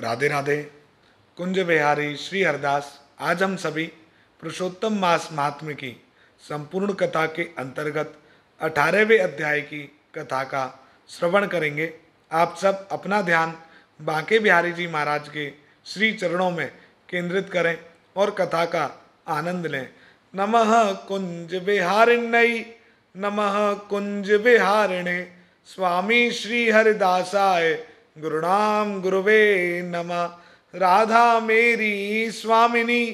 राधे राधे कुंज बिहारी श्री हरदास आज हम सभी पुरुषोत्तम मास महात्म की संपूर्ण कथा के अंतर्गत अठारहवें अध्याय की कथा का श्रवण करेंगे आप सब अपना ध्यान बांके बिहारी जी महाराज के श्री चरणों में केंद्रित करें और कथा का आनंद लें नमः कुंज बिहारिण्य नमः कुंज बिहारिणे स्वामी श्री हरिदासाय गुरुणाम गुरुवे नमा राधा मेरी स्वामिनी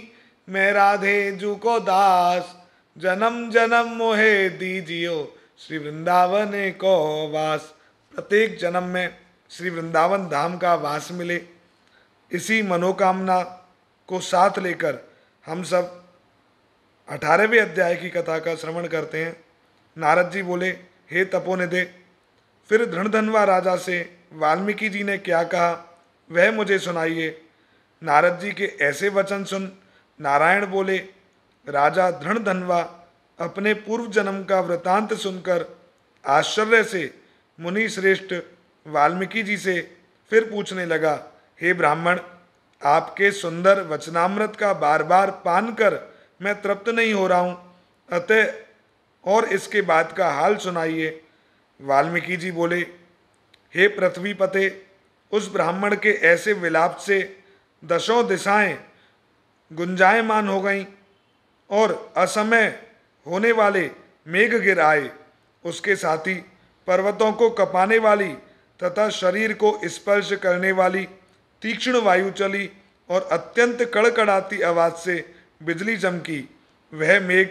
मैं राधे जू को दास जन्म जन्म मोहे दीजियो श्री वृंदावन को वास प्रत्येक जन्म में श्री वृंदावन धाम का वास मिले इसी मनोकामना को साथ लेकर हम सब अठारहवें अध्याय की कथा का श्रवण करते हैं नारद जी बोले हे तपोनिधे फिर धृणधनवा राजा से वाल्मीकि जी ने क्या कहा वह मुझे सुनाइए नारद जी के ऐसे वचन सुन नारायण बोले राजा धृणधनवा अपने पूर्व जन्म का वृतांत सुनकर आश्चर्य से मुनि श्रेष्ठ वाल्मीकि जी से फिर पूछने लगा हे ब्राह्मण आपके सुंदर वचनामृत का बार बार पान कर मैं तृप्त नहीं हो रहा हूँ अतः और इसके बाद का हाल सुनाइए वाल्मीकि जी बोले हे पृथ्वी पते उस ब्राह्मण के ऐसे विलाप से दशों दिशाएं गुंजायमान हो गईं और असमय होने वाले मेघ गिर आए उसके साथ ही पर्वतों को कपाने वाली तथा शरीर को स्पर्श करने वाली तीक्ष्ण वायु चली और अत्यंत कड़कड़ाती आवाज़ से बिजली चमकी वह मेघ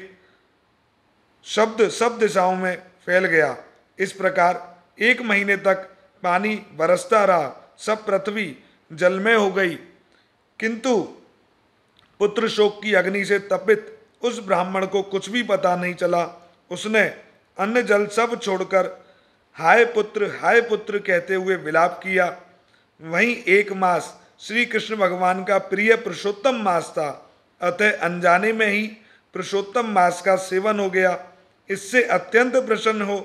शब्द सब दिशाओं में फैल गया इस प्रकार एक महीने तक पानी बरसता रहा सब पृथ्वी जल में हो गई किंतु पुत्र शोक की अग्नि से तपित उस ब्राह्मण को कुछ भी पता नहीं चला उसने अन्य जल सब छोड़कर हाय पुत्र हाय पुत्र कहते हुए विलाप किया वहीं एक मास श्री कृष्ण भगवान का प्रिय पुरुषोत्तम मास था अतः अनजाने में ही पुरुषोत्तम मास का सेवन हो गया इससे अत्यंत प्रसन्न हो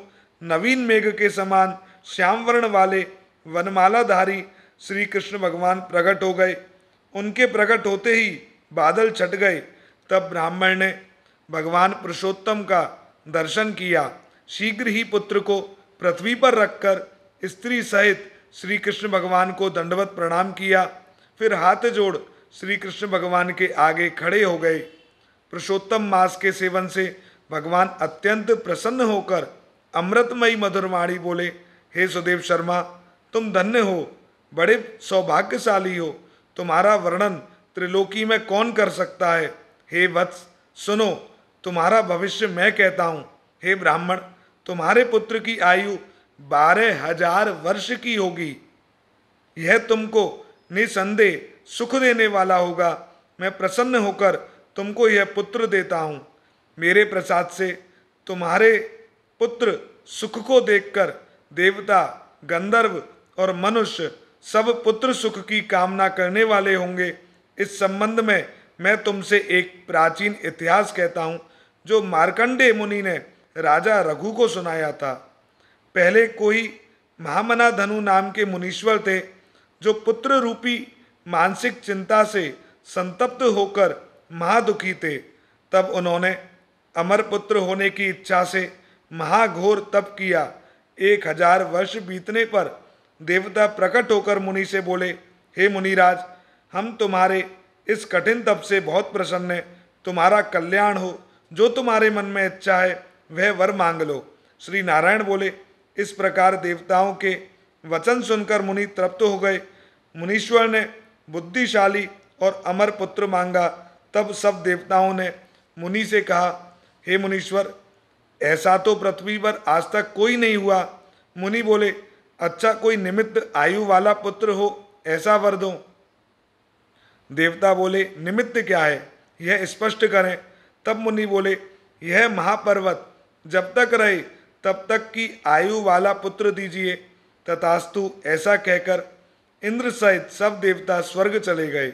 नवीन मेघ के समान श्याम वर्ण वाले वनमालाधारी श्री कृष्ण भगवान प्रकट हो गए उनके प्रकट होते ही बादल छट गए तब ब्राह्मण ने भगवान पुरुषोत्तम का दर्शन किया शीघ्र ही पुत्र को पृथ्वी पर रखकर स्त्री सहित श्री कृष्ण भगवान को दंडवत प्रणाम किया फिर हाथ जोड़ श्री कृष्ण भगवान के आगे खड़े हो गए पुरुषोत्तम मास के सेवन से भगवान अत्यंत प्रसन्न होकर अमृतमयी मधुरवाणी बोले हे सुदेव शर्मा तुम धन्य हो बड़े सौभाग्यशाली हो तुम्हारा वर्णन त्रिलोकी में कौन कर सकता है हे वत्स सुनो तुम्हारा भविष्य मैं कहता हूँ हे ब्राह्मण तुम्हारे पुत्र की आयु बारह हजार वर्ष की होगी यह तुमको निसंदेह सुख देने वाला होगा मैं प्रसन्न होकर तुमको यह पुत्र देता हूँ मेरे प्रसाद से तुम्हारे पुत्र सुख को देखकर देवता गंधर्व और मनुष्य सब पुत्र सुख की कामना करने वाले होंगे इस संबंध में मैं तुमसे एक प्राचीन इतिहास कहता हूँ जो मार्कंडे मुनि ने राजा रघु को सुनाया था पहले कोई महामना धनु नाम के मुनीश्वर थे जो पुत्र रूपी मानसिक चिंता से संतप्त होकर महादुखी थे तब उन्होंने अमर पुत्र होने की इच्छा से महाघोर तप किया एक हजार वर्ष बीतने पर देवता प्रकट होकर मुनि से बोले हे मुनिराज हम तुम्हारे इस कठिन तप से बहुत प्रसन्न है तुम्हारा कल्याण हो जो तुम्हारे मन में इच्छा है वह वर मांग लो श्री नारायण बोले इस प्रकार देवताओं के वचन सुनकर मुनि तृप्त हो गए मुनीश्वर ने बुद्धिशाली और अमर पुत्र मांगा तब सब देवताओं ने मुनि से कहा हे मुनीश्वर ऐसा तो पृथ्वी पर आज तक कोई नहीं हुआ मुनि बोले अच्छा कोई निमित्त आयु वाला पुत्र हो ऐसा वर दो देवता बोले निमित्त क्या है यह स्पष्ट करें तब मुनि बोले यह महापर्वत जब तक रहे तब तक की आयु वाला पुत्र दीजिए तथास्तु ऐसा कहकर इंद्र सहित सब देवता स्वर्ग चले गए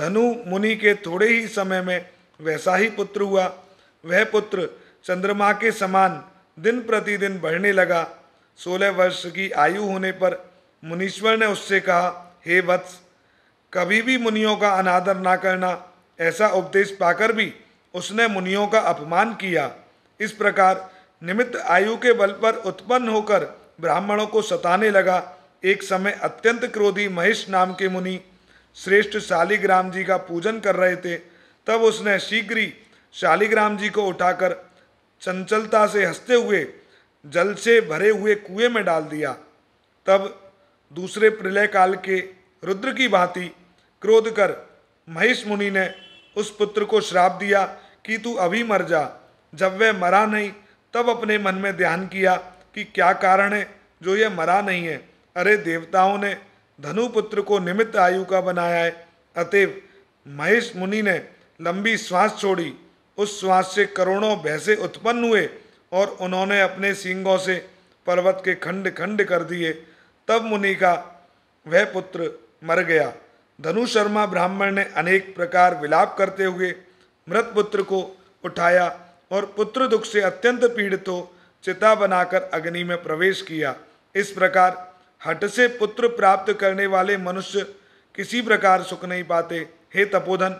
धनु मुनि के थोड़े ही समय में वैसा ही पुत्र हुआ वह पुत्र चंद्रमा के समान दिन प्रतिदिन बढ़ने लगा सोलह वर्ष की आयु होने पर मुनीश्वर ने उससे कहा हे वत्स कभी भी मुनियों का अनादर ना करना ऐसा उपदेश पाकर भी उसने मुनियों का अपमान किया इस प्रकार निमित्त आयु के बल पर उत्पन्न होकर ब्राह्मणों को सताने लगा एक समय अत्यंत क्रोधी महेश नाम के मुनि श्रेष्ठ शालिग्राम जी का पूजन कर रहे थे तब उसने शीघ्र ही शालिग्राम जी को उठाकर चंचलता से हंसते हुए जल से भरे हुए कुएं में डाल दिया तब दूसरे प्रलय काल के रुद्र की भांति क्रोध कर महेश मुनि ने उस पुत्र को श्राप दिया कि तू अभी मर जा जब वह मरा नहीं तब अपने मन में ध्यान किया कि क्या कारण है जो यह मरा नहीं है अरे देवताओं ने धनुपुत्र को निमित्त आयु का बनाया है अतएव महेश मुनि ने लंबी श्वास छोड़ी उस श्वास से करोड़ों भैंसे उत्पन्न हुए और उन्होंने अपने सींगों से पर्वत के खंड खंड कर दिए तब मुनि का वह पुत्र मर गया धनु शर्मा ब्राह्मण ने अनेक प्रकार विलाप करते हुए मृत पुत्र को उठाया और पुत्र दुख से अत्यंत पीड़ित हो चिता बनाकर अग्नि में प्रवेश किया इस प्रकार हट से पुत्र प्राप्त करने वाले मनुष्य किसी प्रकार सुख नहीं पाते हे तपोधन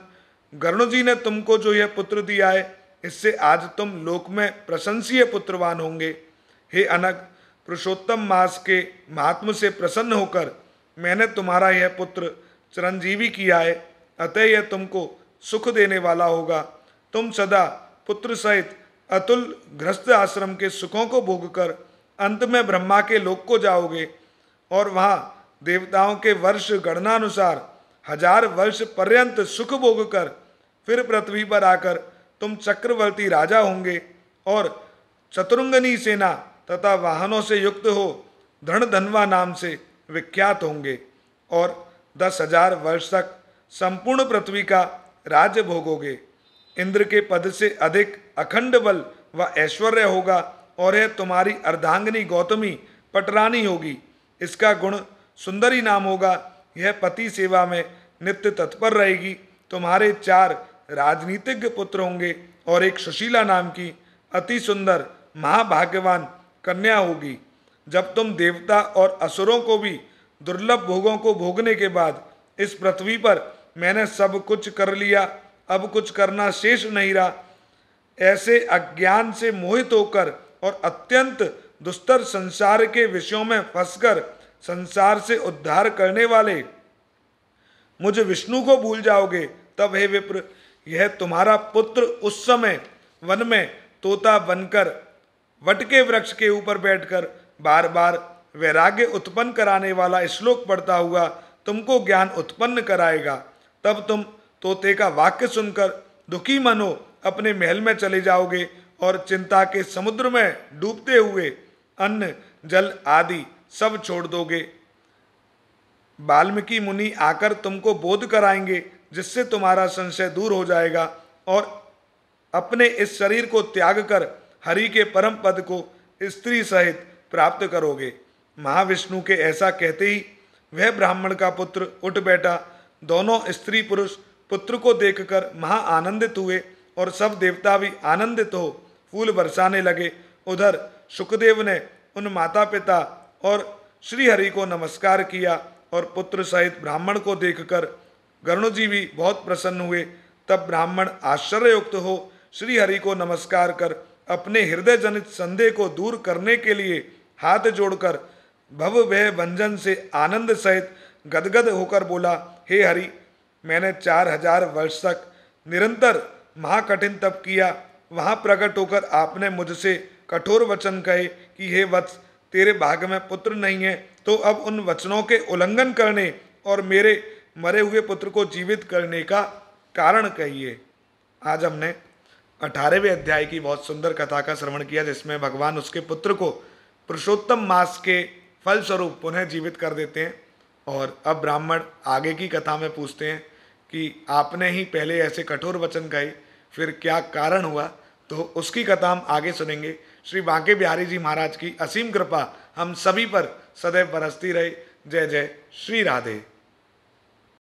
गरुण जी ने तुमको जो यह पुत्र दिया है इससे आज तुम लोक में प्रशंसीय पुत्रवान होंगे हे अनक पुरुषोत्तम मास के महात्म से प्रसन्न होकर मैंने तुम्हारा यह पुत्र चिरंजीवी किया है अतः यह तुमको सुख देने वाला होगा तुम सदा पुत्र सहित अतुल ग्रस्त आश्रम के सुखों को भोगकर अंत में ब्रह्मा के लोक को जाओगे और वहाँ देवताओं के वर्ष गणनानुसार हजार वर्ष पर्यंत सुख भोगकर फिर पृथ्वी पर आकर तुम चक्रवर्ती राजा होंगे और चतुरंगनी सेना तथा वाहनों से युक्त हो धन धनवा नाम से विख्यात होंगे और दस हजार वर्ष तक संपूर्ण पृथ्वी का राज्य भोगोगे इंद्र के पद से अधिक अखंड बल व ऐश्वर्य होगा और यह तुम्हारी अर्धांगनी गौतमी पटरानी होगी इसका गुण सुंदरी नाम होगा यह पति सेवा में नित्य तत्पर रहेगी तुम्हारे चार राजनीतिज्ञ पुत्र होंगे और एक सुशीला नाम की अति सुंदर महाभाग्यवान कन्या होगी जब तुम देवता और असुरों को भी दुर्लभ भोगों को भोगने के बाद इस पृथ्वी पर मैंने सब कुछ कर लिया अब कुछ करना शेष नहीं रहा ऐसे अज्ञान से मोहित होकर और अत्यंत दुस्तर संसार के विषयों में फंसकर संसार से उद्धार करने वाले मुझे विष्णु को भूल जाओगे तब हे विप्र यह तुम्हारा पुत्र उस समय वन में तोता बनकर वट के वृक्ष के ऊपर बैठकर बार बार वैराग्य उत्पन्न कराने वाला श्लोक पढ़ता हुआ तुमको ज्ञान उत्पन्न कराएगा तब तुम तोते का वाक्य सुनकर दुखी मनो अपने महल में चले जाओगे और चिंता के समुद्र में डूबते हुए अन्न जल आदि सब छोड़ दोगे वाल्मीकि मुनि आकर तुमको बोध कराएंगे जिससे तुम्हारा संशय दूर हो जाएगा और अपने इस शरीर को त्याग कर हरि के परम पद को स्त्री सहित प्राप्त करोगे महाविष्णु के ऐसा कहते ही वह ब्राह्मण का पुत्र उठ बैठा दोनों स्त्री पुरुष पुत्र को देखकर महा आनंदित हुए और सब देवता भी आनंदित हो फूल बरसाने लगे उधर सुखदेव ने उन माता पिता और श्री हरि को नमस्कार किया और पुत्र सहित ब्राह्मण को देखकर गरुण जी भी बहुत प्रसन्न हुए तब ब्राह्मण आश्चर्ययुक्त हो श्री हरि को नमस्कार कर अपने हृदय जनित संदेह को दूर करने के लिए हाथ जोड़कर भव वह भंजन से आनंद सहित गदगद होकर बोला हे हरि मैंने चार हजार वर्ष तक निरंतर महाकठिन तप किया वहाँ प्रकट होकर आपने मुझसे कठोर वचन कहे कि हे वत्स तेरे भाग में पुत्र नहीं है तो अब उन वचनों के उल्लंघन करने और मेरे मरे हुए पुत्र को जीवित करने का कारण कहिए आज हमने अठारहवें अध्याय की बहुत सुंदर कथा का श्रवण किया जिसमें भगवान उसके पुत्र को पुरुषोत्तम मास के फलस्वरूप पुनः जीवित कर देते हैं और अब ब्राह्मण आगे की कथा में पूछते हैं कि आपने ही पहले ऐसे कठोर वचन कहे फिर क्या कारण हुआ तो उसकी कथा हम आगे सुनेंगे श्री बांके बिहारी जी महाराज की असीम कृपा हम सभी पर सदैव बरसती रहे जय जय श्री राधे